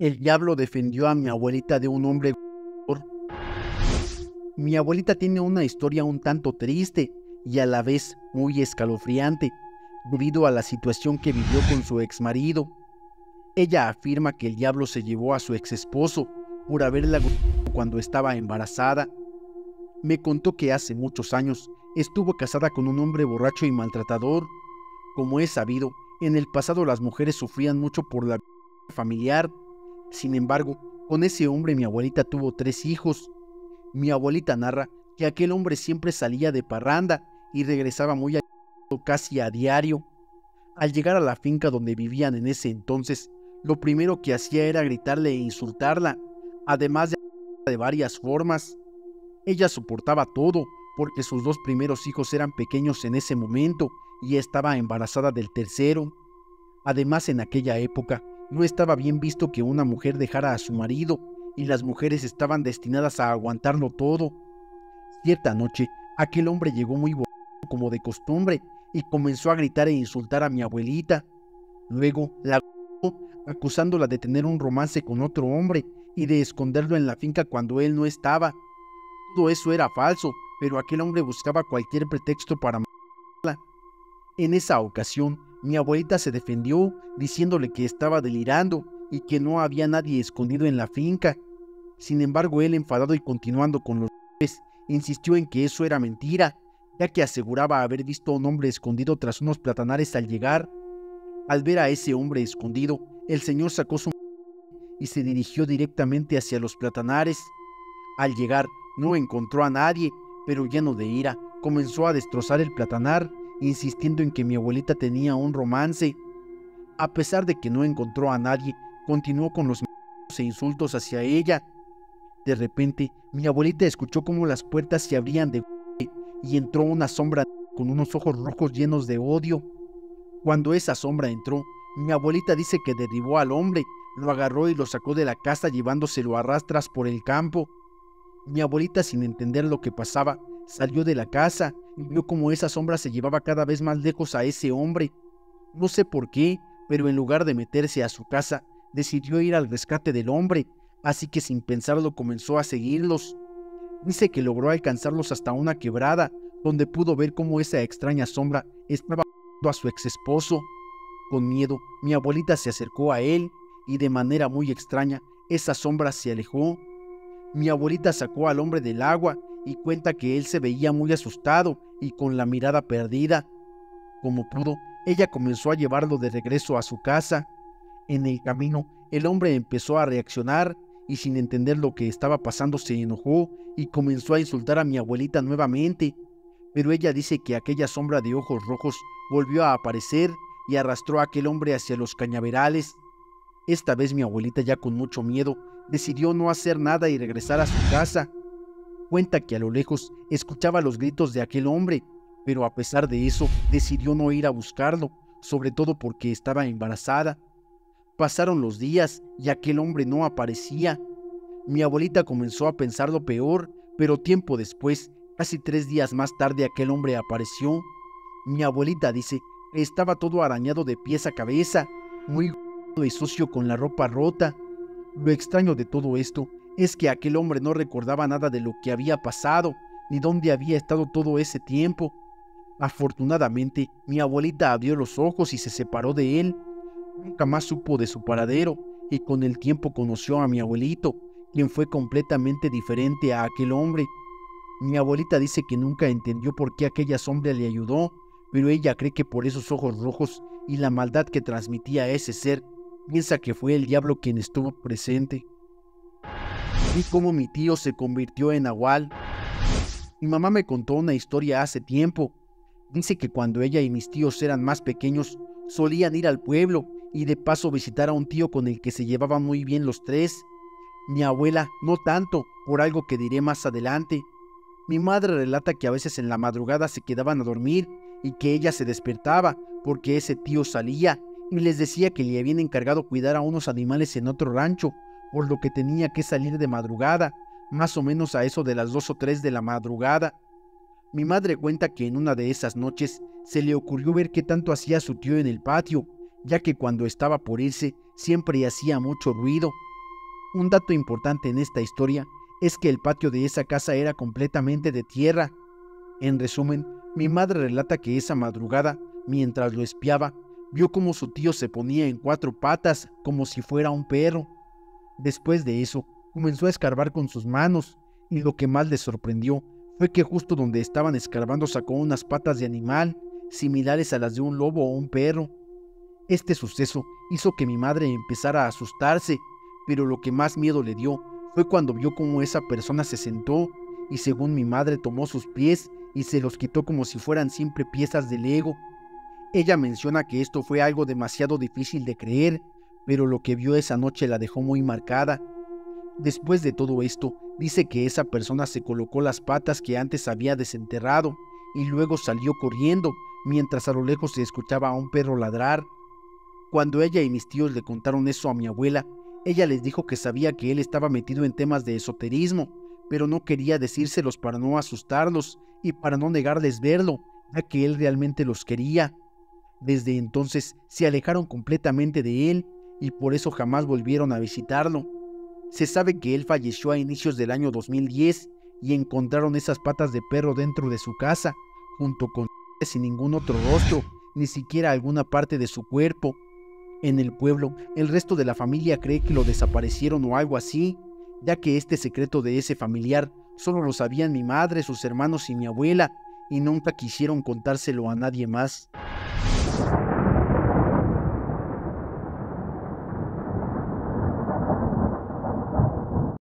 El diablo defendió a mi abuelita de un hombre. Mi abuelita tiene una historia un tanto triste y a la vez muy escalofriante, debido a la situación que vivió con su ex marido. Ella afirma que el diablo se llevó a su ex esposo por haberla cuando estaba embarazada. Me contó que hace muchos años estuvo casada con un hombre borracho y maltratador. Como es sabido, en el pasado las mujeres sufrían mucho por la familiar sin embargo, con ese hombre mi abuelita tuvo tres hijos. Mi abuelita narra que aquel hombre siempre salía de parranda y regresaba muy a casi a diario. Al llegar a la finca donde vivían en ese entonces, lo primero que hacía era gritarle e insultarla, además de, de varias formas. Ella soportaba todo, porque sus dos primeros hijos eran pequeños en ese momento y estaba embarazada del tercero. Además, en aquella época, no estaba bien visto que una mujer dejara a su marido, y las mujeres estaban destinadas a aguantarlo todo. Cierta noche, aquel hombre llegó muy borracho como de costumbre y comenzó a gritar e insultar a mi abuelita. Luego la acusó, acusándola de tener un romance con otro hombre y de esconderlo en la finca cuando él no estaba. Todo eso era falso, pero aquel hombre buscaba cualquier pretexto para matarla. En esa ocasión, mi abuelita se defendió diciéndole que estaba delirando y que no había nadie escondido en la finca. Sin embargo, él enfadado y continuando con los insistió en que eso era mentira, ya que aseguraba haber visto a un hombre escondido tras unos platanares al llegar. Al ver a ese hombre escondido, el señor sacó su y se dirigió directamente hacia los platanares. Al llegar, no encontró a nadie, pero lleno de ira, comenzó a destrozar el platanar insistiendo en que mi abuelita tenía un romance. A pesar de que no encontró a nadie, continuó con los e insultos hacia ella. De repente, mi abuelita escuchó cómo las puertas se abrían de y entró una sombra con unos ojos rojos llenos de odio. Cuando esa sombra entró, mi abuelita dice que derribó al hombre, lo agarró y lo sacó de la casa llevándoselo a rastras por el campo. Mi abuelita, sin entender lo que pasaba, salió de la casa y vio cómo esa sombra se llevaba cada vez más lejos a ese hombre. No sé por qué, pero en lugar de meterse a su casa, decidió ir al rescate del hombre, así que sin pensarlo comenzó a seguirlos. Dice que logró alcanzarlos hasta una quebrada, donde pudo ver cómo esa extraña sombra estaba a su ex esposo. Con miedo, mi abuelita se acercó a él y de manera muy extraña, esa sombra se alejó mi abuelita sacó al hombre del agua y cuenta que él se veía muy asustado y con la mirada perdida. Como pudo, ella comenzó a llevarlo de regreso a su casa. En el camino, el hombre empezó a reaccionar y sin entender lo que estaba pasando se enojó y comenzó a insultar a mi abuelita nuevamente. Pero ella dice que aquella sombra de ojos rojos volvió a aparecer y arrastró a aquel hombre hacia los cañaverales. Esta vez mi abuelita ya con mucho miedo decidió no hacer nada y regresar a su casa. Cuenta que a lo lejos escuchaba los gritos de aquel hombre, pero a pesar de eso decidió no ir a buscarlo, sobre todo porque estaba embarazada. Pasaron los días y aquel hombre no aparecía. Mi abuelita comenzó a pensar lo peor, pero tiempo después, casi tres días más tarde, aquel hombre apareció. Mi abuelita dice que estaba todo arañado de pies a cabeza, muy y sucio con la ropa rota. Lo extraño de todo esto es que aquel hombre no recordaba nada de lo que había pasado, ni dónde había estado todo ese tiempo. Afortunadamente, mi abuelita abrió los ojos y se separó de él. Nunca más supo de su paradero, y con el tiempo conoció a mi abuelito, quien fue completamente diferente a aquel hombre. Mi abuelita dice que nunca entendió por qué aquella sombra le ayudó, pero ella cree que por esos ojos rojos y la maldad que transmitía ese ser piensa que fue el diablo quien estuvo presente. Vi cómo mi tío se convirtió en Nahual. Mi mamá me contó una historia hace tiempo. Dice que cuando ella y mis tíos eran más pequeños, solían ir al pueblo y de paso visitar a un tío con el que se llevaban muy bien los tres. Mi abuela no tanto, por algo que diré más adelante. Mi madre relata que a veces en la madrugada se quedaban a dormir y que ella se despertaba porque ese tío salía y les decía que le habían encargado cuidar a unos animales en otro rancho, por lo que tenía que salir de madrugada, más o menos a eso de las 2 o 3 de la madrugada. Mi madre cuenta que en una de esas noches se le ocurrió ver qué tanto hacía su tío en el patio, ya que cuando estaba por irse siempre hacía mucho ruido. Un dato importante en esta historia es que el patio de esa casa era completamente de tierra. En resumen, mi madre relata que esa madrugada, mientras lo espiaba, vio cómo su tío se ponía en cuatro patas como si fuera un perro. Después de eso, comenzó a escarbar con sus manos, y lo que más le sorprendió fue que justo donde estaban escarbando sacó unas patas de animal, similares a las de un lobo o un perro. Este suceso hizo que mi madre empezara a asustarse, pero lo que más miedo le dio fue cuando vio cómo esa persona se sentó y según mi madre tomó sus pies y se los quitó como si fueran siempre piezas de Lego ella menciona que esto fue algo demasiado difícil de creer, pero lo que vio esa noche la dejó muy marcada. Después de todo esto, dice que esa persona se colocó las patas que antes había desenterrado y luego salió corriendo, mientras a lo lejos se escuchaba a un perro ladrar. Cuando ella y mis tíos le contaron eso a mi abuela, ella les dijo que sabía que él estaba metido en temas de esoterismo, pero no quería decírselos para no asustarlos y para no negarles verlo, ya que él realmente los quería. Desde entonces se alejaron completamente de él y por eso jamás volvieron a visitarlo. Se sabe que él falleció a inicios del año 2010 y encontraron esas patas de perro dentro de su casa, junto con sin ningún otro rostro, ni siquiera alguna parte de su cuerpo. En el pueblo, el resto de la familia cree que lo desaparecieron o algo así, ya que este secreto de ese familiar solo lo sabían mi madre, sus hermanos y mi abuela, y nunca quisieron contárselo a nadie más.